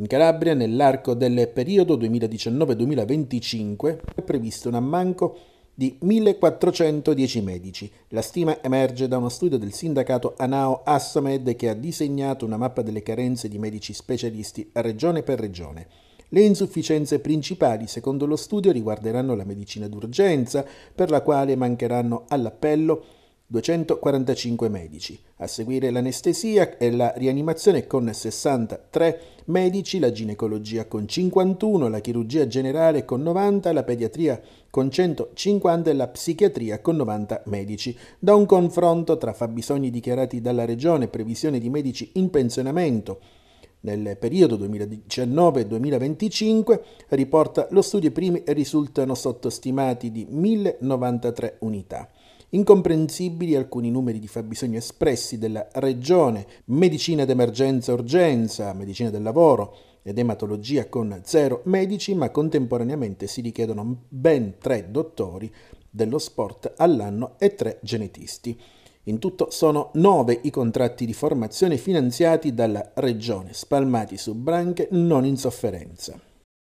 In Calabria, nell'arco del periodo 2019-2025, è previsto un ammanco di 1410 medici. La stima emerge da uno studio del sindacato ANAO Assamed che ha disegnato una mappa delle carenze di medici specialisti regione per regione. Le insufficienze principali, secondo lo studio, riguarderanno la medicina d'urgenza, per la quale mancheranno all'appello 245 medici, a seguire l'anestesia e la rianimazione con 63 medici, la ginecologia con 51, la chirurgia generale con 90, la pediatria con 150 e la psichiatria con 90 medici. Da un confronto tra fabbisogni dichiarati dalla Regione e previsione di medici in pensionamento nel periodo 2019-2025, riporta lo studio, i primi risultano sottostimati di 1093 unità. Incomprensibili alcuni numeri di fabbisogno espressi della regione, medicina d'emergenza urgenza, medicina del lavoro ed ematologia con zero medici, ma contemporaneamente si richiedono ben tre dottori dello sport all'anno e tre genetisti. In tutto sono nove i contratti di formazione finanziati dalla Regione, spalmati su branche non in sofferenza.